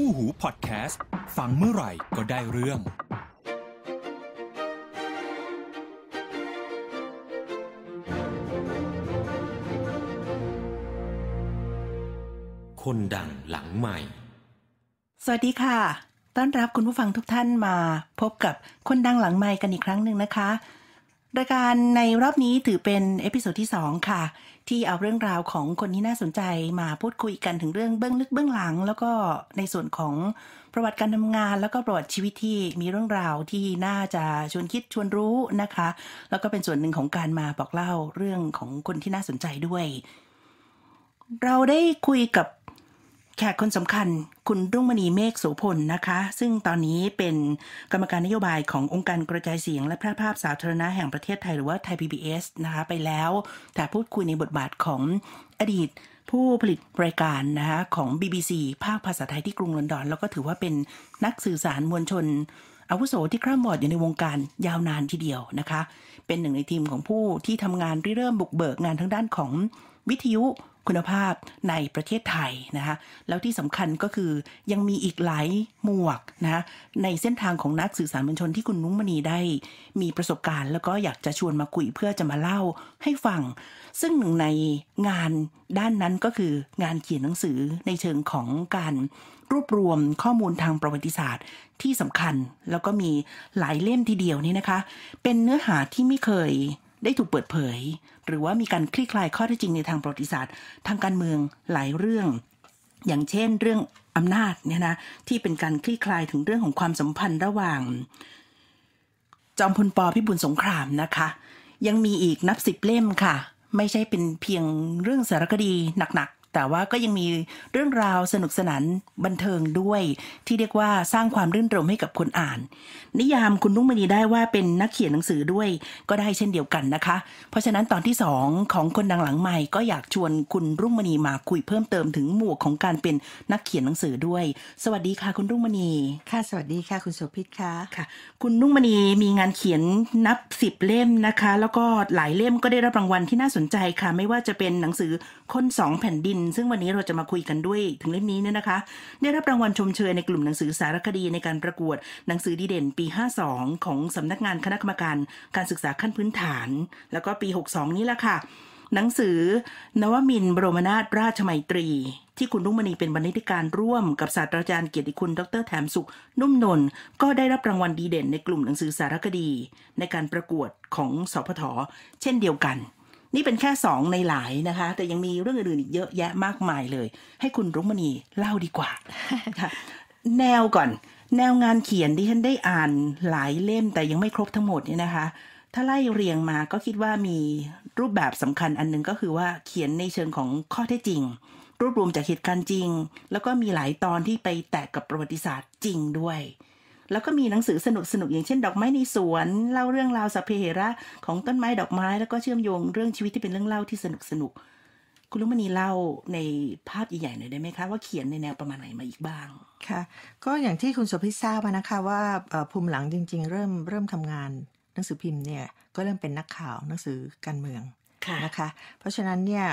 ู่หูพอดแคสต์ฟังเมื่อไหร่ก็ได้เรื่อง คนดังหลังใหม่ สวัสดีค่ะ ต้อนรับคุณผู้ฟังทุกท่านมาพบกับคนดังหลังใหม่กันอีกครั้งหนึ่งนะคะรายการในรอบนี้ถือเป็นเอพิโซดที่2 ค่ะ ที่เอาเรื่องราวของคนที่น่าสนใจ มาพูดคุยกันถึงเรื่องเบื้องลึกเบื้องหลัง แล้วก็ในส่วนของประวัติการทำงาน แล้วก็ประวัติชีวิตที่มีเรื่องราวที่น่าจะชวนคิดชวนรู้นะคะ แล้วก็เป็นส่วนหนึ่งของการมาบอกเล่าเรื่องของคนที่น่าสนใจด้วย เราได้คุยกับแขกคนสำคัญคุณรุ่งมณีเมฆโสพลนะคะ ซึ่งตอนนี้เป็นกรรมการนโยบายขององค์การกระจายเสียงและพระภาพสาธารณะแห่งประเทศไทยหรือว่าไทย PBS นะคะไปแล้วแต่พูดคุยในบทบาทของอดีตผู้ผลิตรายการนะคะของ BBC ภาคภาษาไทยที่กรุงลอนดอน แล้วก็ถือว่าเป็นนักสื่อสารมวลชนอาวุโสที่คร่ำบอดอยู่ในวงการยาวนานทีเดียวนะคะ เป็นหนึ่งในทีมของผู้ที่ทำงานริเริ่มบุกเบิกงานทางด้านของวิทยุคุณภาพในประเทศไทยนะคะแล้วที่สำคัญก็คือยังมีอีกหลายหมวกนะในเส้นทางของนักสื่อสารมวลชนที่คุณนุ้งมณีได้ มีประสบการณ์แล้วก็อยากจะชวนมาคุยเพื่อจะมาเล่าให้ฟังซึ่งหนึ่งในงานด้านนั้นก็คืองานเขียนหนังสือในเชิงของการรวบรวมข้อมูลทางประวัติศาสตร์ ที่สำคัญ แล้วก็มีหลายเล่มทีเดียวนี่นะคะ เป็นเนื้อหาที่ไม่เคยได้ถูกเปิดเผย หรือว่ามีการคลี่คลายข้อเท็จจริงในทางประวัติศาสตร์ ทางการเมืองหลายเรื่อง อย่างเช่นเรื่องอำนาจเนี่ยนะที่เป็นการคลี่คลายถึงเรื่องของความสัมพันธ์ระหว่าง จอมพลปพิบูลสงครามนะคะ ยังมีอีกนับสิบเล่มค่ะ ไม่ใช่เป็นเพียงเรื่องสารคดีหนักแต่ว่าก็ยังมีเรื่องราวสนุกสนานบันเทิงด้วย ที่เรียกว่าสร้างความรื่นรมให้กับคนอ่าน นิยามคุณรุ่งมณีได้ว่าเป็นนักเขียนหนังสือด้วยก็ได้เช่นเดียวกันนะคะ เพราะฉะนั้นตอนที่ 2 ของคนดังหลังใหม่ ก็อยากชวนคุณรุ่งมณีมาคุยเพิ่มเติมถึงหมวกของการเป็นนักเขียนหนังสือด้วย สวัสดีค่ะ คุณรุ่งมณีค่ะ สวัสดีค่ะ คุณสุพิตค่ะค่ะ คุณรุ่งมณีมีงานเขียนนับสิบเล่มนะคะแล้วก็หลายเล่มก็ได้รับรางวัลที่น่าสนใจค่ะ ไม่ว่าจะเป็นหนังสือคนสองแผ่นดินนซึ่งวันนี้เราจะมาคุยกันด้วยถึงเล่มนี้เนี่ยนะคะ ได้รับรางวัลชมเชยในกลุ่มหนังสือสารคดีในการประกวดหนังสือดีเด่นปี 52 ของสำนักงานคณะกรรมการ การศึกษาขั้นพื้นฐาน แล้วก็ปี 62 นี้แหละค่ะ หนังสือ นวมิน บรมนาถ ราชมัยตรี ที่คุณรุ่งมณีเป็นบรรณาธิการร่วมกับศาสตราจารย์เกียรติคุณ ดรแถมสุข นุ่มนนก็ได้รับรางวัลดีเด่นในกลุ่มหนังสือสารคดี ในการประกวดของสพทเช่นเดียวกันนี่เป็นแค่สองในหลายนะคะ แต่ยังมีเรื่องอื่นอีกเยอะแยะมากมายเลย ให้คุณรุ่งมณีเล่าดีกว่าค่ะแนวก่อน แนวงานเขียนที่ฉันได้อ่านหลายเล่มแต่ยังไม่ครบทั้งหมดเนี่ยนะคะ ถ้าไล่เรียงมาก็คิดว่ามีรูปแบบสำคัญอันนึงก็คือว่าเขียนในเชิงของข้อเท็จจริง รวบรวมจากเหตุการณ์จริง แล้วก็มีหลายตอนที่ไปแตะกับประวัติศาสตร์จริงด้วยแล้วก็มีหนังสือสนุกสนุกอย่างเช่น ดอกไม้ในสวน เล่าเรื่องราวสัพเพเหระของต้นไม้ดอกไม้ แล้วก็เชื่อมโยงเรื่องชีวิตที่เป็นเรื่องเล่าที่สนุกสนุก คุณลุงมณีเล่าในภาพใหญ่ๆหน่อยได้ไหมคะ ว่าเขียนในแนวประมาณไหนมาอีกบ้างค่ะ ก็อย่างที่คุณสุพิทราบนะคะว่าภูมิหลังจริงๆ เริ่มเริ่มทำงานหนังสือพิมพ์เนี่ยก็เริ่มเป็นนักข่าวหนังสือการเมืองนะคะ เพราะฉะนั้นเนี่ย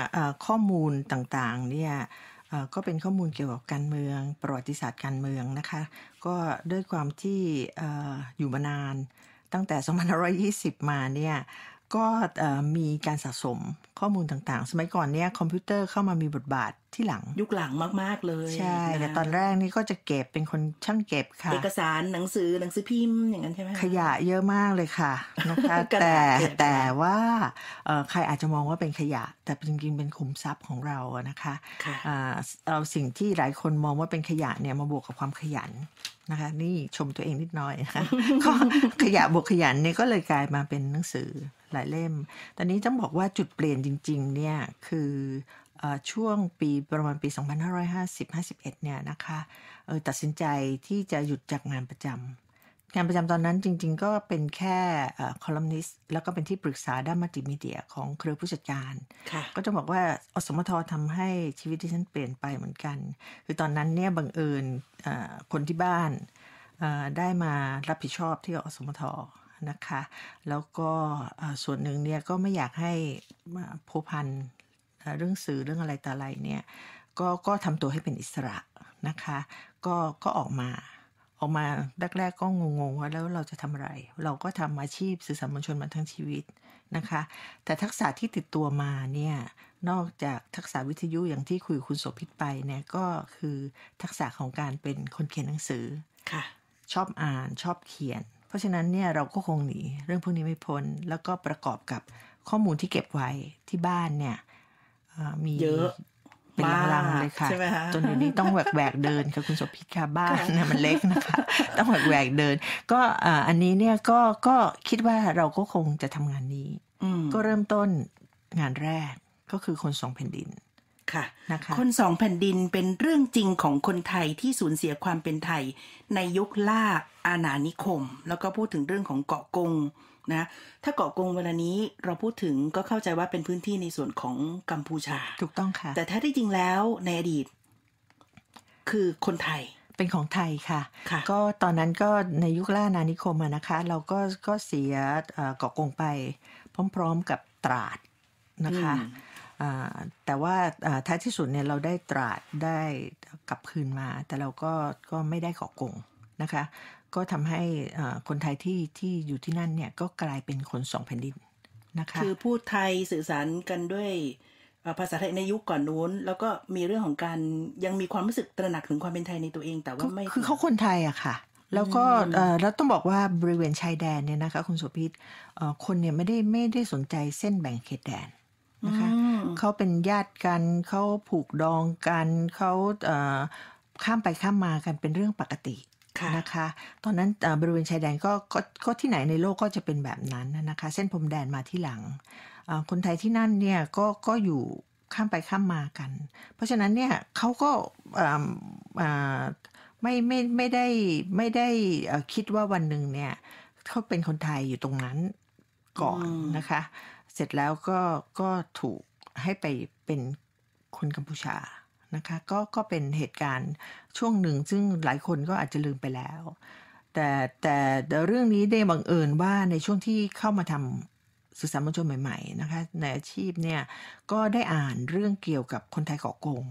ข้อมูลต่างๆเนี่ยก็เป็นข้อมูลเกี่ยวกับการเมือง ประวัติศาสตร์การเมืองนะคะก็ด้วยความที่อยู่มานาน ตั้งแต่2520 มาเนี่ยก็มีการสะสมข้อมูลต่างๆ สมัยก่อนเนี้ยคอมพิวเตอร์เข้ามามีบทบาทที่หลัง ยุคหลังมากๆเลย ใช่แต่ตอนแรกนี่ก็จะเก็บเป็นคนช่างเก็บค่ะเอกสารหนังสือหนังสือพิมพ์อย่างนั้นใช่ไหมขยะเยอะมากเลยค่ะนะคะแต่แต่ว่าใครอาจจะมองว่าเป็นขยะ แต่จริงๆ เป็นขุมทรัพย์ของเรานะคะเราสิ่งที่หลายคนมองว่าเป็นขยะเนี่ยมาบวกกับความขยันนะคะนี่ชมตัวเองนิดน้อยนะคะขยะบวกขยันเนี่ยก็เลยกลายมาเป็นหนังสือหลายเล่ม ตอนนี้ต้องบอกว่าจุดเปลี่ยนจริงๆเนี่ยคือช่วงปีประมาณปี 2550-51 เนี่ยนะคะตัดสินใจที่จะหยุดจากงานประจำงานประจำตอนนั้นจริงๆ ก็เป็นแค่คอลัมนิสต์แล้วก็เป็นที่ปรึกษาด้านมัลติมีเดียของเครือผู้จัดการ ก็จะบอกว่าอสมททำให้ชีวิตที่ฉันเปลี่ยนไปเหมือนกันคือตอนนั้นเนี่ยบังเอิญคนที่บ้านได้มารับผิดชอบที่อสมทนะคะแล้วก็ส่วนหนึ่งเนี่ยก็ไม่อยากให้ผู้พันเรื่องสื่อเรื่องอะไรต่ออะไรเนี่ยก็ก็ทำตัวให้เป็นอิสระนะคะก็ก็ออกมาออกมาแรกๆก็งงๆ ว่าแล้วเราจะทำอะไร เราก็ทำอาชีพสื่อสารมวลชนมาทั้งชีวิตนะคะแต่ทักษะที่ติดตัวมาเนี่ยนอกจากทักษะวิทยุอย่างที่คุยคุณโสภิตไปเนี่ยก็คือทักษะของการเป็นคนเขียนหนังสือชอบอ่านชอบเขียนเพราะฉะนั้นเนี่ยเราก็คงหนีเรื่องพวกนี้ไม่พ้น แล้วก็ประกอบกับข้อมูลที่เก็บไว้ที่บ้านเนี่ยมีเยอะเป็นลังเลยค่ะจนเดี๋ยวนี้ต้องแหวกแหวกเดินค่ะคุณสมพิค่ะบ้านนะมันเล็กนะคะต้องแหวกแหวกเดิน ก็อันนี้เนี่ยก็ก็คิดว่าเราก็คงจะทำงานนี้ก็เริ่มต้นงานแรกก็คือคนสองแผ่นดินค่ะนะคะคนสองแผ่นดินเป็นเรื่องจริงของคนไทยที่สูญเสียความเป็นไทยในยุคล่าอาณานิคม แล้วก็พูดถึงเรื่องของเกาะกงนะถ้าเกาะกงเวลานี้เราพูดถึงก็เข้าใจว่าเป็นพื้นที่ในส่วนของกัมพูชาถูกต้องค่ะ แต่ถ้าที่จริงแล้วในอดีตคือคนไทยเป็นของไทยค่ะคะก็ตอนนั้นก็ในยุคล่านานิคมนะคะ เราก็ก็เสียเกาะกงไป พร้อมๆกับตราดนะคะแต่ว่าท้ายที่สุดเนี่ยเราได้ตราดได้ กลับคืนมา แต่เราก็ ก็ไม่ได้ขอกงนะคะ ก็ทำให้คนไทยที่ที่อยู่ที่นั่นเนี่ยก็กลายเป็นคนสอง แผ่นดินนะคะคือ พูดไทยสื่อสารกันด้วย ภาษาไทยในยุคก่อนนู้น แล้วก็มีเรื่องของการยังมีความรู้สึกตระหนักถึงความเป็นไทยในตัวเอง แต่ว่าไม่คือเขาคนไทยอะค่ะแล้วก็เราต้องบอกว่าบริเวณชายแดนเนี่ยนะคะคุณสุพิษคนเนี่ยไม่ได้ไม่ได้สนใจเส้นแบ่งเขตแดนนะคะเขาเป็นญาติกันเขาผูกดองกันเขาข้ามไปข้ามมากันเป็นเรื่องปกตินะคะตอนนั้นบริเวณชายแดนก็ก็ที่ไหนในโลกก็จะเป็นแบบนั้นนะคะเส้นพรมแดนมาที่หลังคนไทยที่นั่นเนี่ยก็ก็อยู่ข้ามไปข้ามมากัน เพราะฉะนั้นเนี่ยเขาก็ไม่ไม่ไม่ได้ไม่ได้คิดว่าวันหนึ่งเนี่ยเขาเป็นคนไทยอยู่ตรงนั้นก่อนนะคะเสร็จแล้วก็ก็ถูกให้ไปเป็นคนกัมพูชา นะคะ ก็ก็เป็นเหตุการณ์ช่วงหนึ่ง ซึ่งหลายคนก็อาจจะลืมไปแล้ว แต่แต่เรื่องนี้ได้บังเอิญว่าในช่วงที่เข้ามาทำสื่อสารมวลชนใหม่ๆนะคะ ในอาชีพเนี่ย ก็ได้อ่านเรื่องเกี่ยวกับคนไทยก่อกง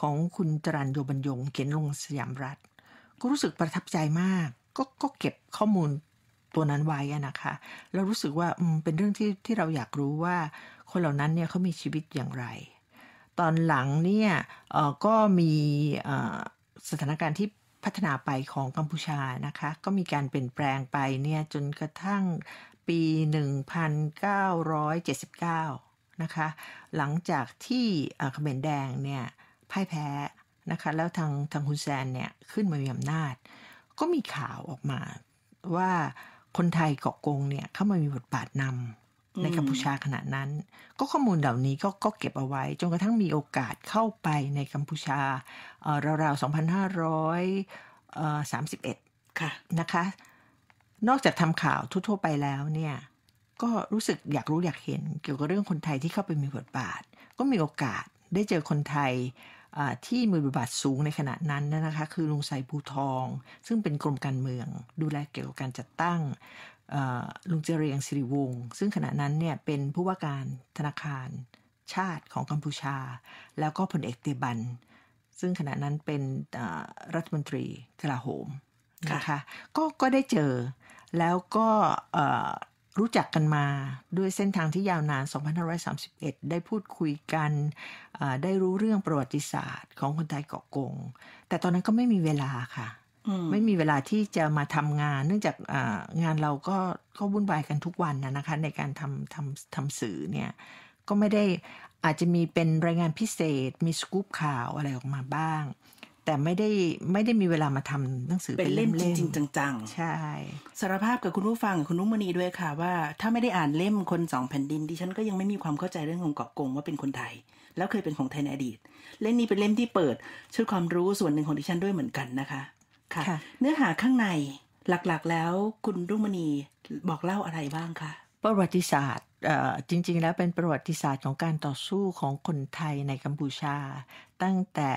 ของคุณจรัญโยบัญยงเขียนลงสยามรัฐก็รู้สึกประทับใจมาก ก็ก็เก็บข้อมูลตัวนั้นไว้นะคะ เรารู้สึกว่าเป็นเรื่องที่ที่เราอยากรู้ว่าคนเหล่านั้นเนี่ยเขามีชีวิตอย่างไร ตอนหลังเนี่ยก็มีสถานการณ์ที่พัฒนาไปของกัมพูชานะคะ ก็มีการเปลี่ยนแปลงไปเนี่ยจนกระทั่งปี 1979นะคะ หลังจากที่เขมรแดงเนี่ยพ่ายแพ้นะคะ แล้วทางทางฮุนแซนเนี่ยขึ้นมามีอำนาจ ก็มีข่าวออกมาว่าคนไทยเกาะกงเนี่ยเข้ามามีบทบาทนำในกัมพูชาขณะนั้น ก็ข้อมูลเหล่านี้ก็ก็เก็บเอาไว้จนกระทั่งมีโอกาสเข้าไปในกัมพูชาราวๆ2,531ค่ะนะคะนอกจากทำข่าวทั่วๆไปแล้วเนี่ยก็รู้สึกอยากรู้อยากเห็นเกี่ยวกับเรื่องคนไทยที่เข้าไปมีบทบาท ก็มีโอกาสได้เจอคนไทยที่มีบทบาทสูงในขณะนั้นนะคะคือลุงไซภูทอง ซึ่งเป็นกรมการเมืองดูแลเกี่ยวกับการจัดตั้งลุงเจรียงสิริวงศ์ซึ่งขณะนั้นเนี่ยเป็นผู้ว่าการธนาคารชาติของกัมพูชา แล้วก็พลเอกเตบัน ซึ่งขณะนั้นเป็นรัฐมนตรีกลาโหมนะคะก็ก็ได้เจอแล้วก็รู้จักกันมาด้วยเส้นทางที่ยาวนาน 2531 ได้พูดคุยกัน ได้รู้เรื่องประวัติศาสตร์ของคนไทยเกาะกง แต่ตอนนั้นก็ไม่มีเวลาค่ะ ไม่มีเวลาที่จะมาทำงาน เนื่องจากงานเราก็ก็วุ่นวายกันทุกวันนะคะ ในการทำทำทำสื่อเนี่ย ก็ไม่ได้อาจจะมีเป็นรายงานพิเศษ มีสกู๊ปข่าวอะไรออกมาบ้างแต่ไม่ได้ไม่ได้มีเวลามาทำหนังสือเป็นเล่มจริงจังๆใช่สารภาพกับคุณผู้ฟังคุณนุ้มณีด้วยค่ะว่า ถ้าไม่ได้อ่านเล่มคนสองแผ่นดินดิฉันก็ยังไม่มีความเข้าใจเรื่องของเกาะกงว่าเป็นคนไทย แล้วเคยเป็นของไทยในอดีตเล่มนี้เป็นเล่มที่เปิดชุดความรู้ส่วนหนึ่งของดิฉันด้วยเหมือนกันนะคะค่ะเนื้อหาข้างในหลักๆ แล้วคุณรุ่งมณีบอกเล่าอะไรบ้างคะประวัติศาสตร์จริง ๆ แล้วเป็นประวัติศาสตร์ของการต่อสู้ของคนไทยในกัมพูชา ตั้งแต่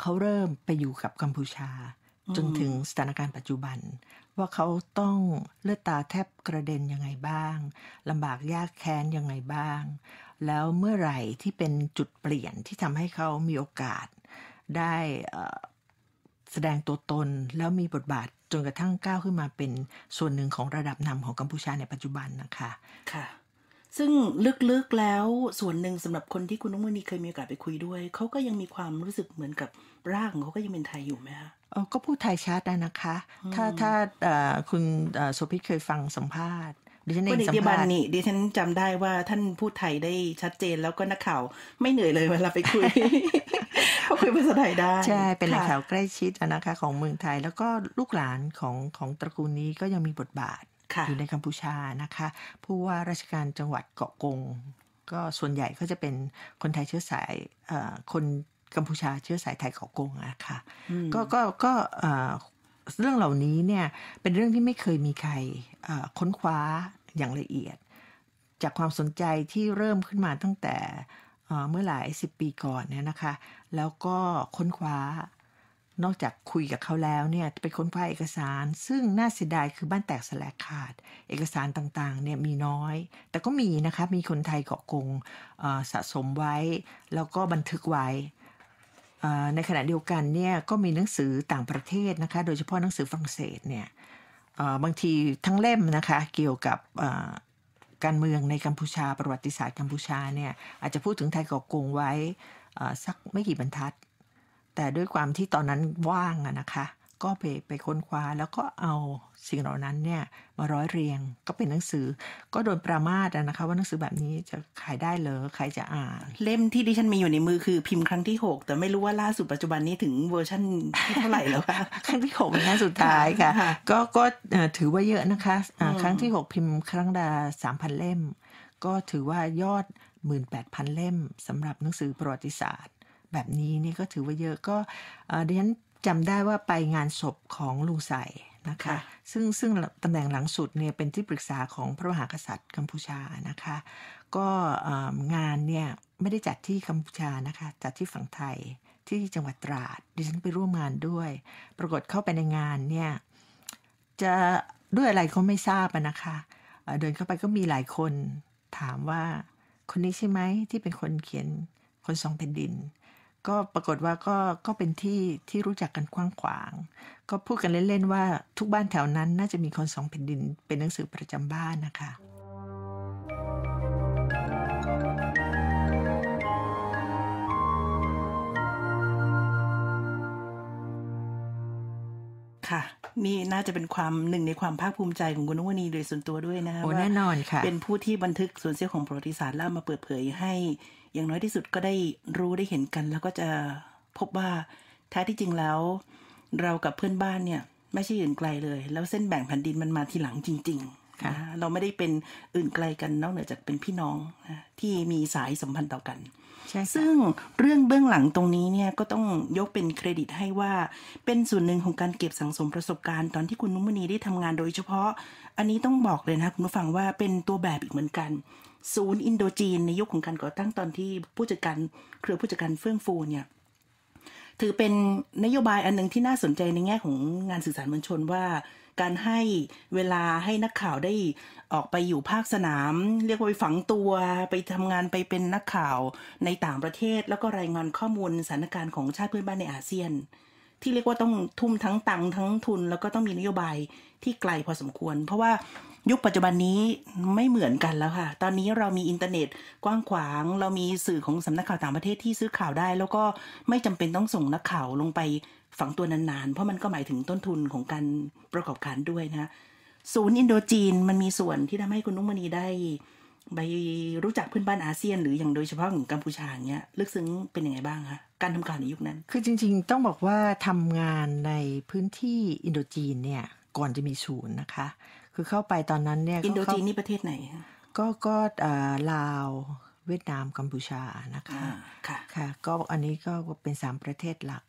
เขาเริ่มไปอยู่กับกัมพูชา จนถึงสถานการณ์ปัจจุบัน ว่าเขาต้องเลือดตาแทบกระเด็นยังไงบ้างลำบากยากแค้นยังไงบ้าง แล้วเมื่อไหร่ที่เป็นจุดเปลี่ยนที่ทำให้เขามีโอกาส ได้แสดงตัวตนแล้วมีบทบาทจนกระทั่งก้าวขึ้นมาเป็นส่วนหนึ่งของระดับนำของกัมพูชาในปัจจุบันนะคะค่ะซึ่งลึกๆแล้วส่วนหนึ่งสำหรับคนที่คุณนุ่มณีเคยมีโอกาสไปคุยด้วย เขาก็ยังมีความรู้สึกเหมือนกับร่างเขาก็ยังเป็นไทยอยู่ไหมคะก็พูดไทยชัดนะคะ ถ้าถ้าคุณโุพิตเคยฟังสัมภาษณ์ดิฉันเองสัมภาษณ์นี่ดิฉันจำได้ว่าท่านพูดไทยได้ชัดเจนแล้วก็นักข่าวไม่เหนื่อยเลยเวลาไปคุยเขาคุยภาษาไทยได้ใช่เป็นนักข่าวใกล้ชิดนะคะของเมืองไทยแล้วก็ลูกหลานของของตระกูลนี้ก็ยังมีบทบาทอยู่ในกัมพูชานะคะผู้ว่าราชการจังหวัดเกาะกงก็ส่วนใหญ่ก็จะเป็นคนไทยเชื้อสายคนกัมพูชาเชื้อสายไทยเกาะกงอะค่ะก็ก็ก็เรื่องเหล่านี้เนี่ยเป็นเรื่องที่ไม่เคยมีใครค้นคว้าอย่างละเอียด จากความสนใจที่เริ่มขึ้นมาตั้งแต่เมื่อหลายสิบปีก่อนเนี่ยนะคะ แล้วก็ค้นคว้านอกจากคุยกับเขาแล้วเนี่ยไปค้นคว้าเอกสาร ซึ่งน่าเสียดายคือบ้านแตกสลายขาดเอกสารต่างๆเนี่ยมีน้อย แต่ก็มีนะคะมีคนไทยเกาะกงสะสมไว้แล้วก็บันทึกไว้ในขณะเดียวกันเนี่ยก็มีหนังสือต่างประเทศนะคะโดยเฉพาะหนังสือฝรั่งเศสเนี่ยบางทีทั้งเล่มนะคะเกี่ยวกับการเมืองในกัมพูชาประวัติศาสตร์กัมพูชาเนี่ยอาจจะพูดถึงไทยเกาะกงไว้สักไม่กี่บรรทัดแต่ด้วยความที่ตอนนั้นว่างนะคะ ก็ไปไปค้นคว้าแล้วก็เอาสิ่งเหล่านั้นเนี่ยมาร้อยเรียงก็เป็นหนังสือก็โดนประมาทนะคะ ว่าหนังสือแบบนี้จะขายได้หรอใครจะอ่าน เล่มที่ดิฉันมีอยู่ในมือคือพิมพ์ครั้งที่ 6 แต่ไม่รู้ว่าล่าสุดปัจจุบันนี้ถึงเวอร์ชันที่เท่าไหร่แล้วคะครั้งที่6เป็นครั้งสุดท้ายค่ะก็ก็ถือว่าเยอะนะคะครั้งที่ 6 พิมพ์ครั้งละสามพันเล่ม ก็ถือว่ายอด 18,000 เล่มสำหรับหนังสือประวัติศาสตร์แบบนี้นี่ก็ถือว่าเยอะก็ดิฉันจำได้ว่าไปงานศพของลุงใสนะคะ ซึ่งซึ่งตำแหน่งหลังสุดเนี่ยเป็นที่ปรึกษาของพระมหากษัตริย์กัมพูชานะคะ ก็งานเนี่ยไม่ได้จัดที่กัมพูชานะคะจัดที่ฝั่งไทยที่จังหวัดตราด ดิฉันไปร่วมงานด้วย ปรากฏเข้าไปในงานเนี่ยจะด้วยอะไรก็ไม่ทราบนะคะเดินเข้าไปก็มีหลายคนถามว่าคนนี้ใช่ไหมที่เป็นคนเขียนคนสองแผ่นดินก็ปรากฏว่าก็ก็เป็นที่ที่รู้จักกันกว้างขวางก็พูดกันเล่นๆว่า ทุกบ้านแถวนั้นน่าจะมีคนสองแผ่นดิน เป็นหนังสือประจำบ้านนะคะนี่น่าจะเป็นความหนึ่งในความภาคภูมิใจของคุณนุวนีโดยส่วนตัวด้วยนะคอ้แน่นอนค่ะเป็นผู้ที่บันทึกส่วนเสี้ยของประวัติศาสตร์แล้วมาเปิดเผยให้ อย่างน้อยที่สุดก็ได้รู้ได้เห็นกัน แล้วก็จะพบว่า แท้ที่จริงแล้ว เรากับเพื่อนบ้านเนี่ยไม่ใช่อื่นไกลเลยแล้วเส้นแบ่งแผ่นดินมันมาทีหลังจริง ๆนะเราไม่ได้เป็นอื่นไกลกันนอกเหนือจากเป็นพี่น้องนะที่มีสายสัมพันธ์ต่อกันซึ่งเรื่องเบื้องหลังตรงนี้เนี่ยก็ต้องยกเป็นเครดิตให้ว่า เป็นส่วนหนึ่งของการเก็บสังสมประสบการณ์ตอนที่คุณนุมณีได้ทำงานโดยเฉพาะ อันนี้ต้องบอกเลยนะคุณผู้ฟังว่าเป็นตัวแบบอีกเหมือนกัน ศูนย์อินโดจีนในยุคขของการก่อตั้งตอนที่ผู้จัดการเครือผู้จัดการเฟื่องฟูเนี่ยถือเป็นนโยบายอันหนึ่งที่น่าสนใจในแง่ของงานสื่อสารมวลชนว่าการให้เวลาให้นักข่าวได้ออกไปอยู่ภาคสนาม เรียกว่า ไปฝังตัวไปทำงานไปเป็นนักข่าวในต่างประเทศแล้วก็รายงานข้อมูลสถานการณ์ของชาติเพื่อนบ้านในอาเซียน ที่เรียกว่าต้องทุ่มทั้งตังทั้งทุนแล้วก็ต้องมีนโยบายที่ไกลพอสมควร เพราะว่ายุคปัจจุบันนี้ไม่เหมือนกันแล้วค่ะ ตอนนี้เรามีอินเทอร์เน็ต กว้างขวาง เรามีสื่อของสำนักข่าวต่างประเทศที่ซื้อข่าวได้ แล้วก็ไม่จำเป็นต้องส่งนักข่าวลงไปฝังตัวนานๆ เพราะมันก็หมายถึงต้นทุนของการประกอบการด้วยนะศูนย์อินโดจีนมันมีส่วนที่ทำให้คุณนุ้มมณีได้ไปรู้จักเพื่อนบ้านอาเซียนหรืออย่างโดยเฉพาะ่างกัมพูชาเนี้ย ลึกซึ้งเป็นยังไงบ้างคะการทำการในยุคนั้น คือจริง ๆ ต้องบอกว่าทำงานในพื้นที่อินโดจีนเนี่ยก่อนจะมีศูนย์นะคะ คือเข้าไปตอนนั้นเนี่ยอินโดจีนนี่ประเทศไหน ก็ก็ลาวเวียดนามกัมพูชานะคะค่ะค่ะ ก็อันนี้ก็เป็นสามประเทศหลัก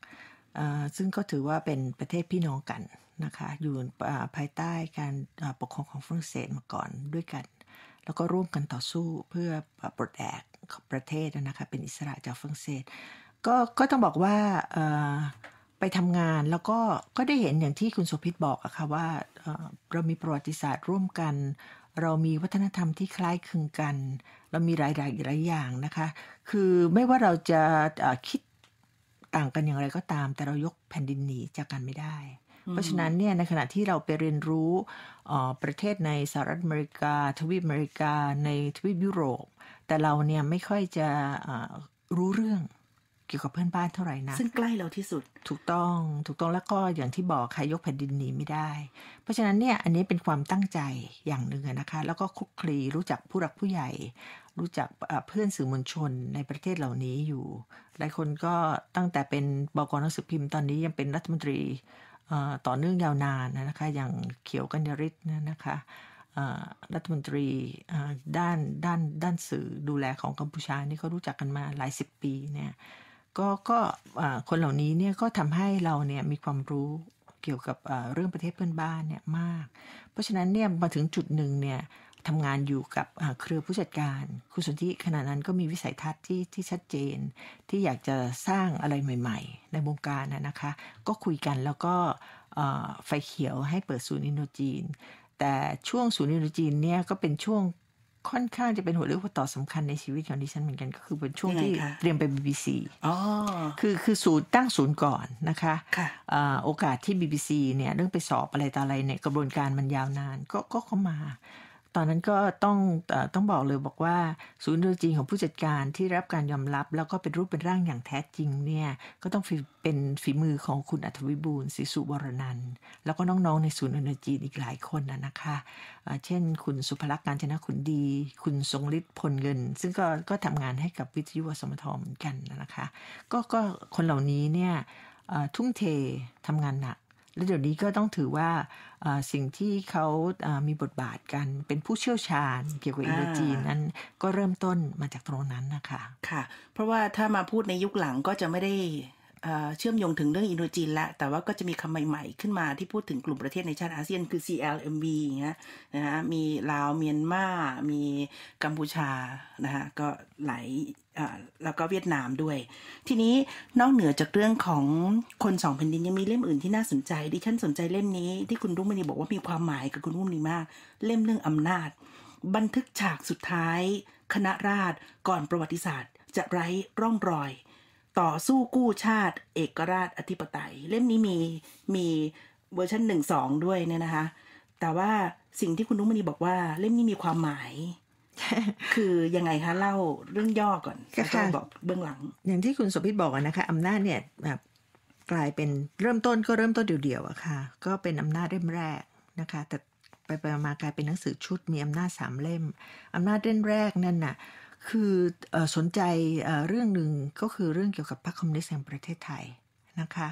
ซึ่งก็ถือว่าเป็นประเทศพี่น้องกันนะคะอยู่ภายใต้การปกครองของฝรั่งเศสมาก่อนด้วยกัน แล้วก็ร่วมกันต่อสู้เพื่อปลดแอกประเทศนะคะเป็นอิสระจากฝรั่งเศสก็ก็ต้องบอกว่าไปทำงานแล้วก็ก็ได้เห็นอย่างที่คุณสสพิตบอกอะค่ะว่าเรามีประวัติศาสตร์ร่วมกัน เรามีวัฒนธรรมที่คล้ายคลึงกัน เรามีหลายๆหลายอย่างนะคะคือไม่ว่าเราจะคิดต่างกันอย่างไรก็ตามแต่เรายกแผ่นดินหนีจากกันไม่ได้ เพราะฉะนั้นเนี่ยในขณะที่เราไปเรียนรู้ประเทศในสหรัฐอเมริกา ทวีปอเมริกาในทวีปยุโรปแต่เราเนี่ยไม่ค่อยจะรู้เรื่องเกี่ยวกับเพื่อนบ้านเท่าไหร่นะซึ่งใกล้เราที่สุดถูกต้องถูกต้องแล้วก็อย่างที่บอกค่ะยกแผ่นดินหนีไม่ได้ เพราะฉะนั้นเนี่ยอันนี้เป็นความตั้งใจอย่างหนึ่งนะคะแล้วก็คุกคลีรู้จักผู้รักผู้ใหญ่รู้จักเพื่อนสื่อมวลชนในประเทศเหล่านี้อยู่ หลายคนก็ตั้งแต่เป็นบกนักสืบพิมพ์ตอนนี้ยังเป็นรัฐมนตรีต่อเนื่องยาวนานนะคะ อย่างเขียวกัญญริศนะคะรัฐมนตรีด้านด้านด้านสื่อดูแลของกัมพูชานี่เขารู้จักกันมาหลายสิบปีเนี่ยก็ก็คนเหล่านี้เนี่ยก็ทำให้เราเนี่ยมีความรู้เกี่ยวกับเรื่องประเทศเพื่อนบ้านเนี่ยมาก เพราะฉะนั้นเนี่ยมาถึงจุดหนึ่งเนี่ยทำงานอยู่กับเครือผู้จัดการ คุณสุธิขณะนั้นก็มีวิสัยทัศน์ที่ที่ชัดเจนที่อยากจะสร้างอะไรใหม่ ๆ ในวงการนะคะ ก็คุยกันแล้วก็ไฟเขียวให้เปิดศูนย์อินโดจีน แต่ช่วงศูนย์อินโดจีนเนี่ยก็เป็นช่วงค่อนข้างจะเป็นหัวเรื่องหัวต่อสำคัญในชีวิตของดิฉันเหมือนกันก็คือเป็นช่วงที่เตรียมไป BBC อ๋อคือคือศูนย์ตั้งศูนย์ก่อนนะคะค่ะโอกาสที่ BBC เนี่ยเรื่องไปสอบอะไรต่ออะไรเนี่ยกระบวนการมันยาวนานก็ก็เข้ามาตอนนั้นก็ต้องต้องบอกเลยบอกว่า ศูนย์ตัวจริงของผู้จัดการที่รับการยอมรับ แล้วก็เป็นรูปเป็นร่างอย่างแท้จริงเนี่ยก็ต้องเป็นฝีมือของคุณอัธวิบูลศิสุวรนันแล้วก็น้องๆ ในศูนย์อนุจีนอีกหลายคนนะคะเช่น คุณสุภลักษณ์การชนะขุนดี คุณทรงฤทธิ์พลเงิน ซึ่งก็ก็ทำงานให้กับวิทยุสมทเหมือนกันนะคะก็ก็คนเหล่านี้เนี่ยทุ่มเททำงานหนักและเดี๋ยวนี้ก็ต้องถือว่าสิ่งที่เขามีบทบาทกันเป็นผู้เชี่ยวชาญเกี่ยวกับอินโดจีนนั้น ก็เริ่มต้นมาจากตรงนั้นนะคะ ค่ะ เพราะว่าถ้ามาพูดในยุคหลังก็จะไม่ได้เชื่อมโยงถึงเรื่องอินโดจีนละแต่ว่าก็จะมีคำใหม่ๆ ขึ้นมาที่พูดถึงกลุ่มประเทศในชาติอาเซียนคือ CLMV เงี้ยนะฮะมีลาวเมียนมา มีกัมพูชานะฮะก็หลายแล้วก็เวียดนามด้วย ทีนี้นอกเหนือจากเรื่องของคนสองแผ่นดิน ยังมีเล่มอื่นที่น่าสนใจดิฉันสนใจเล่มนี้ที่คุณรุ่งมณีบอกว่ามีความหมายกับคุณรุ่งมณีมาก เล่มเรื่องอำนาจ บันทึกฉากสุดท้าย คณะราษฎรก่อนประวัติศาสตร์ จะไร้ร่องรอยต่อสู้กู้ชาติเอกราชอธิปไตยเล่มนี้มีมีเวอร์ชันหนึ่งสองด้วยเนี่ยนะคะ แต่ว่าสิ่งที่คุณนุ้มมณีบอกว่าเล่มนี้มีความหมาย คือยังไงคะเล่าเรื่องย่อก่อนแล้วก็บอกเบื้องหลัง อย่างที่คุณสมพิตบอกนะคะอำนาจเนี่ยแบบกลายเป็นเริ่มต้นก็เริ่มต้นเดี่ยวๆอะค่ะก็เป็นอำนาจเล่มแรกนะคะ แต่ไปไปมากลายเป็นหนังสือชุดมีอำนาจสามเล่มอำนาจเล่มแรกนั่นน่ะคือสนใจเรื่องหนึ่งก็คือเรื่องเกี่ยวกับพรรคคอมมิวนิสต์แห่งประเทศไทยนะคะ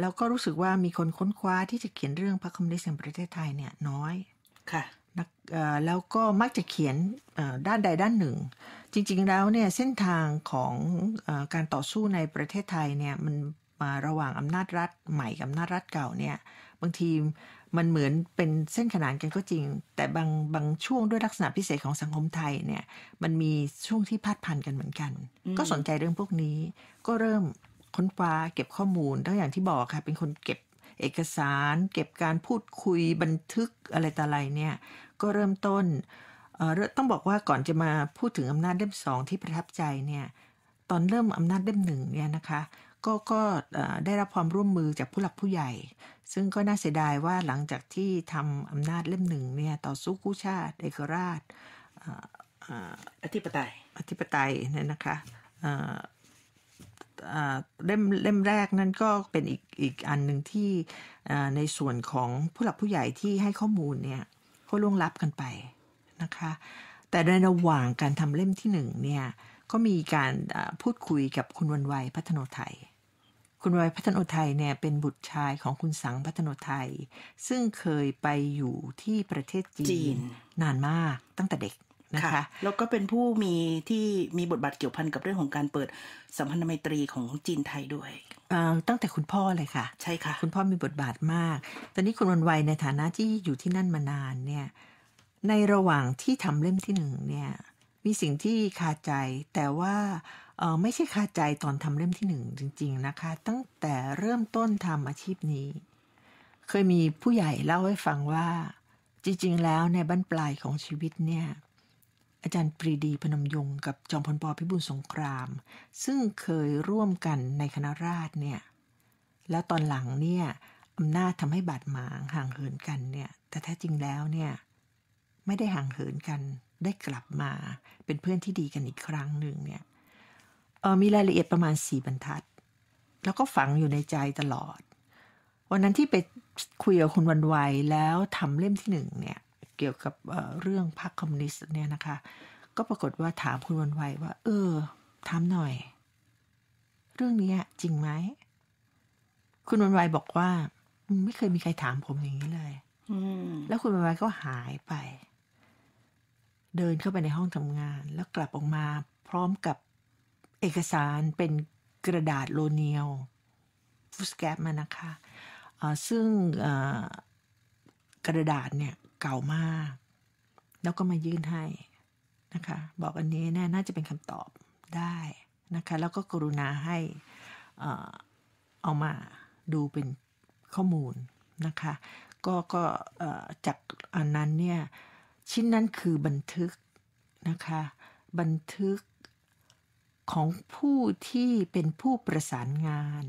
แล้วก็รู้สึกว่ามีคนค้นคว้าที่จะเขียนเรื่องพรรคคอมมิวนิสต์แห่งประเทศไทยเนี่ยน้อยค่ะแล้วก็มักจะเขียนด้านใดด้านหนึ่ง จริงๆแล้วเนี่ยเส้นทางของการต่อสู้ในประเทศไทยเนี่ยมันระหว่างอำนาจรัฐ ใหม่กับอำนาจรัฐเก่าเนี่ยบางทีมันเหมือนเป็นเส้นขนานกันก็จริง แต่บางบางช่วงด้วยลักษณะพิเศษของสังคมไทยเนี่ยมันมีช่วงที่พาดพันกันเหมือนกัน ก็สนใจเรื่องพวกนี้ ก็เริ่มค้นคว้าเก็บข้อมูลตั้งอย่างที่บอกค่ะเป็นคนเก็บเอกสาร เก็บการพูดคุยบันทึกอะไรต่ออะไรเนี่ยก็เริ่มต้น ต้องบอกว่าก่อนจะมาพูดถึงอำนาจเล่มสองที่ประทับใจเนี่ยตอนเริ่มอำนาจเล่มหนึ่งเนี่ยนะคะก็ก็ได้รับความร่วมมือจากผู้หลักผู้ใหญ่ ซึ่งก็น่าเสียดายว่าหลังจากที่ทำอำนาจเล่มหนึ่งเนี่ยต่อสู้กู้ชาติเอกราชอธิปไตยอธิปไตยนั่นนะคะเล่มเล่มแรกนั่นก็เป็นอีกอีกอันหนึ่งที่ในส่วนของผู้หลักผู้ใหญ่ที่ให้ข้อมูลเนี่ยก็ล่วงลับกันไปนะคะ แต่ในระหว่างการทำเล่มที่หนึ่งเนี่ยก็มีการพูดคุยกับคุณวันวัยพัฒโนไทยคุณวัยพัฒนโทัยเนี่ย เป็นบุตรชายของคุณสังพัฒนโทัยซึ่งเคยไปอยู่ที่ประเทศจีนนานมากตั้งแต่เด็กนะคะ แล้วก็เป็นผู้มีที่มีบทบาทเกี่ยวพันกับเรื่องของการเปิดสัมพันธไมตรีของจีนไทยด้วยตั้งแต่คุณพ่อเลยค่ะใช่ค่ะคุณพ่อมีบทบาทมากตอนนี้คุณวันวัยในฐานะที่อยู่ที่นั่นมานานเนี่ย ในระหว่างที่ทำเล่มที่หนึ่งเนี่ยมีสิ่งที่คาใจแต่ว่าไม่ใช่คาใจตอนทำเล่มที่หนึ่งจริง ๆนะคะ ตั้งแต่เริ่มต้นทำอาชีพนี้ เคยมีผู้ใหญ่เล่าให้ฟังว่า จริงๆแล้วในบั้นปลายของชีวิตเนี่ยอาจารย์ปรีดีพนมยงกับจอมพลปพิบูลสงคราม ซึ่งเคยร่วมกันในคณะราษฎรเนี่ยแล้วตอนหลังเนี่ยอำนาจทำให้บาดหมางห่างเหินกันเนี่ยแต่แท้จริงแล้วเนี่ยไม่ได้ห่างเหินกันได้กลับมาเป็นเพื่อนที่ดีกันอีกครั้งหนึ่งเนี่ยมีรายละเอียดประมาณสี่บรรทัด แล้วก็ฝังอยู่ในใจตลอด วันนั้นที่ไปคุยกับคุณวันไวแล้วทำเล่มที่หนึ่งเนี่ย เกี่ยวกับเรื่องพรรคคอมมิวนิสต์เนี่ยนะคะ ก็ปรากฏว่าถามคุณวันไวว่า เออถามหน่อย เรื่องนี้จริงไหมคุณวันไวบอกว่า ไม่เคยมีใครถามผมอย่างนี้เลยแล้วคุณวันไวก็หายไปเดินเข้าไปในห้องทำงานแล้วกลับออกมาพร้อมกับเอกสารเป็นกระดาษโลเนียลฟูสแกปมานะคะซึ่งกระดาษเนี่ยเก่ามาก แล้วก็มายื่นให้นะคะบอกอันนี้น่น่าจะเป็นคำตอบได้นะคะ แล้วก็กรุณาให้เอามาดูเป็นข้อมูลนะคะก็ก็จากอันนั้นเนี่ยชิ้นนั้นคือบันทึกนะคะบันทึกของผู้ที่เป็นผู้ประสานงาน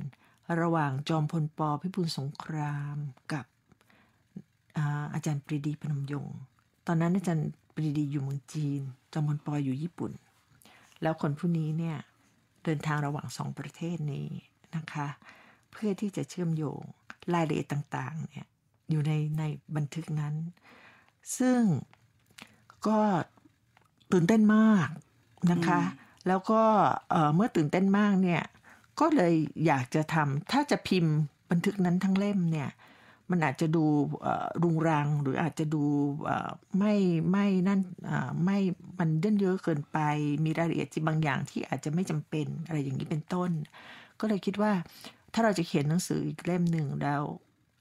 ระหว่างจอมพลปพิบูลสงครามกับอาอาจารย์ปรีดีพนมยงค์ตอนนั้นอาจารย์ปรีดีอยู่เมืองจีน จอมพลปอยู่ญี่ปุ่น แล้วคนผู้นี้เนี่ยเดินทางระหว่างสองประเทศนี้นะคะเพื่อที่จะเชื่อมโยงรายละเอียดต่างๆเนี่ยอยู่ในในบันทึกนั้น ซึ่งก็ตื่นเต้นมากนะคะ แล้วก็เมื่อตื่นเต้นมากเนี่ย ก็เลยอยากจะทำ ถ้าจะพิมพ์บันทึกนั้นทั้งเล่มเนี่ย มันอาจจะดูรุงรังหรืออาจจะดูไม่ไม่นั่นไม่มันเด่นเยอะเกินไป มีรายละเอียดบางอย่างที่อาจจะไม่จำเป็นอะไรอย่างนี้เป็นต้น ก็เลยคิดว่าถ้าเราจะเขียนหนังสืออีกเล่มหนึ่งแล้ว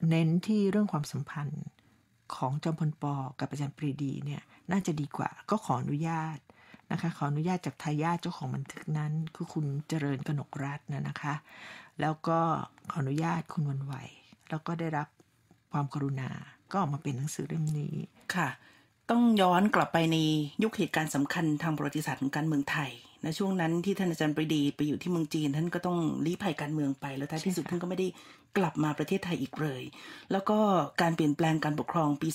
เน้นที่เรื่องความสัมพันธ์ของจอมพลปอกับอาจารย์ปรีดีเนี่ยน่าจะดีกว่าก็ขออนุญาตนะคะขออนุญาตจากทายาทเจ้าของบันทึกนั้น คือคุณเจริญกนกรัตน์นะนะคะ แล้วก็ขออนุญาตคุณวันไหวแล้วก็ได้รับความกรุณาก็ออกมาเป็นหนังสือเล่มนี้ค่ะ ต้องย้อนกลับไปในยุคเหตุการณ์สำคัญทางประวัติศาสตร์ของการเมืองไทยในะช่วงนั้นที่ท่านอาจารย์ปรีดี ไปอยู่ที่เมืองจีน ท่านก็ต้องลี้ภัยการเมืองไป แล้วท้ายที่สุดท่านก็ไม่ได้กลับมาประเทศไทยอีกเลย แล้วก็การเปลี่ยนแปลงการปกครองปี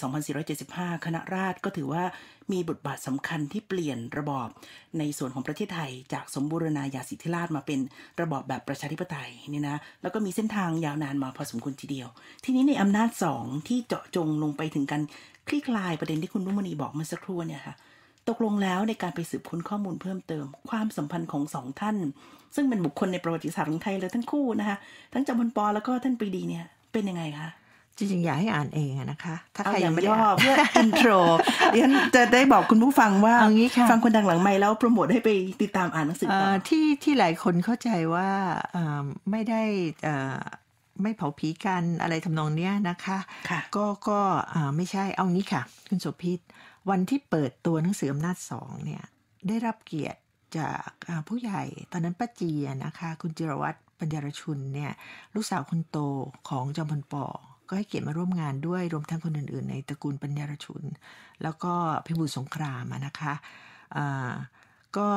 2475 คณะราษฎรก็ถือว่ามีบทบาทสำคัญที่เปลี่ยนระบอบ ในส่วนของประเทศไทย จากสมบูรณาญาสิทธิราชมาเป็นระบอบแบบประชาธิปไตยเนี่ยนะ แล้วก็มีเส้นทางยาวนานมาพอสมควรทีเดียว ทีนี้ในอำนาจสองที่เจาะจงลงไปถึงการคลี่คลายประเด็นที่คุณรุ่งมณีบอกเมื่อสักครู่เนี่ยค่ะตกลงแล้วในการไปสืบค้นข้อมูลเพิ่มเติมความสัมพันธ์ของสองท่าน ซึ่งเป็นบุคคล ในประวัติศาสตร์ของไทยเลยทั้งคู่นะคะทั้งจำพลปอแล้วก็ท่านปรีดีเนี่ยเป็นยังไงคะ จริงๆ อยากให้อ่านเองนะคะถ้าใครยังไม่ชอบเพื่ออินโทรเดี๋ยวจะได้บอกคุณผู้ฟังว่าฟังคนดังหลังไม่แล้วโปรโมทให้ไปติดตามอ่านหนังสือที่ที่หลายคนเข้าใจว่าไม่ได้ไม่เผาผีกันอะไรทำนองเนี้ยนะคะก็ก็ไม่ใช่เอางี้ค่ะคุณโสพิษวันที่เปิดตัวหนังสืออำนาจสองเนี่ย ได้รับเกียรติจากผู้ใหญ่ตอนนั้นป้าจีนะคะคุณจิรวัตรปัญญารชุนเนี่ยลูกสาวคนโตของจอมพลปอ ก็ให้เกียรติมาร่วมงานด้วยรวมทั้งคนอื่นๆ ในตระกูลปัญญารชุน แล้วก็พิบูลสงครามนะคะก็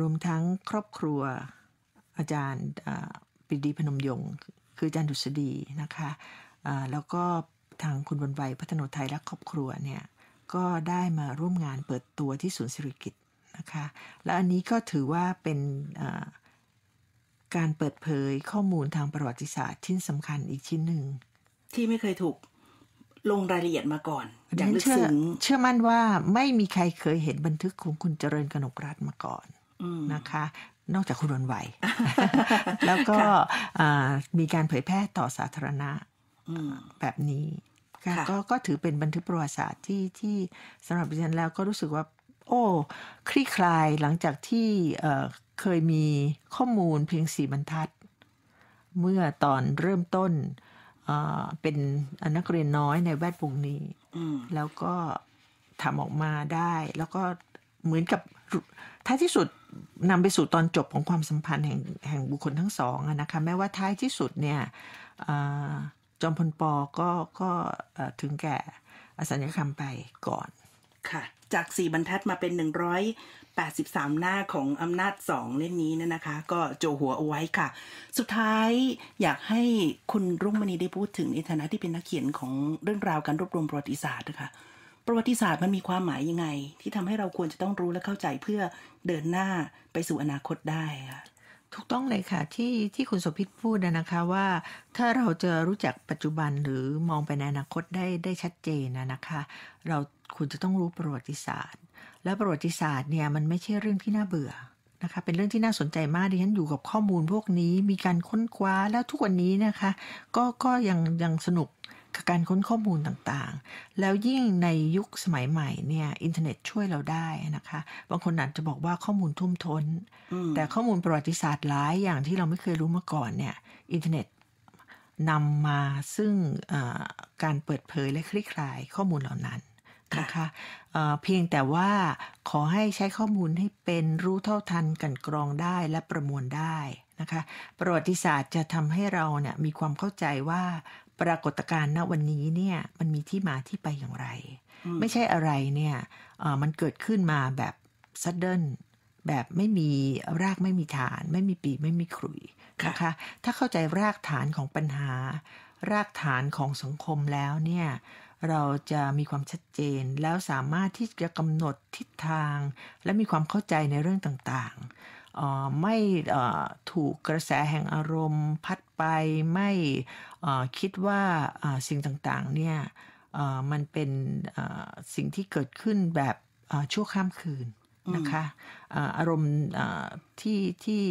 รวมทั้งครอบครัวอาจารย์ปิดีพนมยงค์คืออาจารย์ดุษฎีนะคะแล้วก็ทางคุณบนไวพัฒนไทยและครอบครัวเนี่ยก็ได้มาร่วมงานเปิดตัวที่ศูนย์สิริกิตนะคะ และอันนี้ก็ถือว่าเป็นการเปิดเผยข้อมูลทางประวัติศาสตร์ชิ้นสำคัญอีกชิ้นหนึ่งที่ไม่เคยถูกลงรายละเอียดมาก่อนอย่างลึกซึ้งเชื่อมั่นว่าไม่มีใครเคยเห็นบันทึกของคุณเจริญกนกรัฐมาก่อนนะคะ นอกจากคุณวันไหว แล้วก็มีการเผยแพร่ต่อสาธารณะแบบนี้ก็ก็ถือเป็นบันทึกประวัติศาสตร์ที่ที่สำหรับดิฉันแล้วก็รู้สึกว่า โอ้ คลี่คลายหลังจากที่เคยมีข้อมูลเพียงสี่บรรทัด เมื่อตอนเริ่มต้นเป็นนักเรียนน้อยในแวดวงนี้แล้วก็ทำออกมาได้ แล้วก็เหมือนกับ ท้ายที่สุดนำไปสู่ตอนจบของความสัมพันธ์แห่งแห่งบุคคลทั้งสองนะคะแม้ว่าท้ายที่สุดเนี่ยจอมพลปอก็ก็ถึงแก่อสัญญกรรมไปก่อนค่ะจากสี่บรรทัดมาเป็นหนึ่งร้อยแปดสิบามหน้าของอำนาจสองเล่มนี้นะนะคะ ก็โจหัวเอาไว้ค่ะ สุดท้ายอยากให้คุณรุ่งมณีได้พูดถึงในฐานะที่เป็นนักเขียนของเรื่องราวการรวบรวมประวัติศาสตร์นะคะประวัติศาสตร์มันมีความหมายยังไง ที่ทำให้เราควรจะต้องรู้และเข้าใจเพื่อเดินหน้าไปสู่อนาคตได้ค่ะถูกต้องเลยค่ะ ที่ที่คุณสมพิษพูดนะคะว่า ถ้าเราจะรู้จักปัจจุบันหรือมองไปในอนาคตได้ได้ชัดเจนนะคะ เราคุณจะต้องรู้ประวัติศาสตร์ และประวัติศาสตร์เนี่ยมันไม่ใช่เรื่องที่น่าเบื่อนะคะเป็นเรื่องที่น่าสนใจมากดิฉันอยู่กับข้อมูลพวกนี้มีการค้นคว้าแล้วทุกวันนี้นะคะ ก็ก็ยังยังสนุกการค้นข้อมูลต่างๆ แล้วยิ่งในยุคสมัยใหม่เนี่ยอินเทอร์เน็ตช่วยเราได้นะคะ บางคนอาจจะบอกว่าข้อมูลทุ่มท้น แต่ข้อมูลประวัติศาสตร์หลายอย่างที่เราไม่เคยรู้มาก่อนเนี่ยอินเทอร์เน็ตนำมาซึ่งการเปิดเผยและคลี่คลายข้อมูลเหล่านั้นนะคะเพียงแต่ว่าขอให้ใช้ข้อมูลให้เป็นรู้เท่าทันกันกรองได้และประมวลได้นะคะประวัติศาสตร์จะทำให้เราเนี่ยมีความเข้าใจว่าปรากฏการณ์ณวันนี้เนี่ยมันมีที่มาที่ไปอย่างไร ไม่ใช่อะไรเนี่ยมันเกิดขึ้นมาแบบซัดเดิลแบบไม่มีรากไม่มีฐาน ไม่มีปีไม่มีขลุ่ยนะคะถ้าเข้าใจรากฐานของปัญหา รากฐานของสังคมแล้วเนี่ยเราจะมีความชัดเจนแล้วสามารถที่จะกำหนดทิศทางและมีความเข้าใจในเรื่องต่างไม่ถูกกระแสแห่งอารมณ์พัดไปไม่คิดว่าสิ่งต่างๆเนี่ยมันเป็นสิ่งที่เกิดขึ้นแบบชั่วข้ามคืนนะคะอารมณ์ที่ที่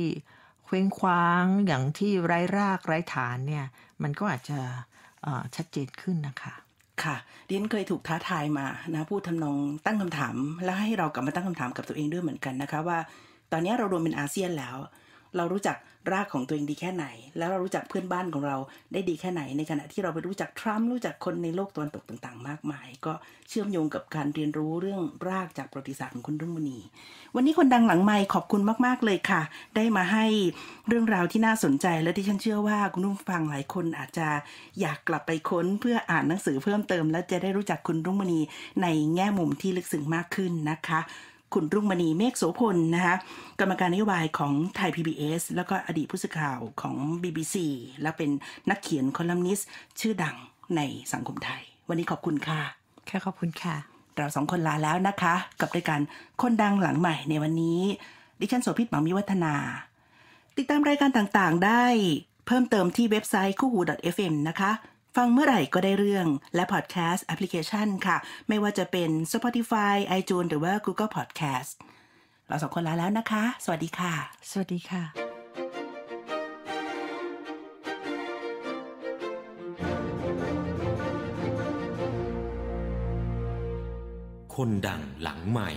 เคว้งคว้างอย่างที่ไร้รากไร้ฐานเนี่ยมันก็อาจจะชัดเจนขึ้นนะคะค่ะดิฉันเคยถูกท้าทายมานะพูดทำนองตั้งคำถามแล้วให้เรากลับมาตั้งคำถามกับตัวเองด้วยเหมือนกันนะคะว่าตอนนี้เรารวมเป็นอาเซียนแล้ว เรารู้จักรากของตัวเองดีแค่ไหน แล้วเรารู้จักเพื่อนบ้านของเราได้ดีแค่ไหน ในขณะที่เราไปรู้จักทรัมป์รู้จักคนในโลกตะวันตกต่าง ๆ มากมาย ก็เชื่อมโยงกับการเรียนรู้เรื่องรากจากประวัติศาสตร์ของคุณรุ่งมณี วันนี้คนดังหลังไมค์ขอบคุณมากๆเลยค่ะ ได้มาให้เรื่องราวที่น่าสนใจและที่ฉันเชื่อว่า คุณรุ่งฟังหลายคนอาจจะอยากกลับไปค้นเพื่ออ่านหนังสือเพิ่มเติม และจะได้รู้จักคุณรุ่งมณีในแง่มุมที่ลึกซึ้งมากขึ้นนะคะคุณรุ่งมณี เมฆโสพล นะคะ กรรมการนโยบายของไทย PBS แล้วก็อดีตผู้สื่อข่าวของ BBC และเป็นนักเขียนคอลัมนิสต์ชื่อดังในสังคมไทย วันนี้ขอบคุณค่ะค่ะขอบคุณค่ะ เราสองคนลาแล้วนะคะ กับรายการคนดังหลังใหม่ในวันนี้ ดิฉันโสภิตหมงมิวัฒนา ติดตามรายการต่างๆได้เพิ่มเติมที่เว็บไซต์คู่หู .fm นะคะฟังเมื่อไหร่ก็ได้เรื่องและพอดแคสต์แอปพลิเคชันค่ะ ไม่ว่าจะเป็น Spotify iTunes หรือว่า Google Podcast เราสองคนลาแล้วนะคะ สวัสดีค่ะ สวัสดีค่ะ คนดังหลังใหม่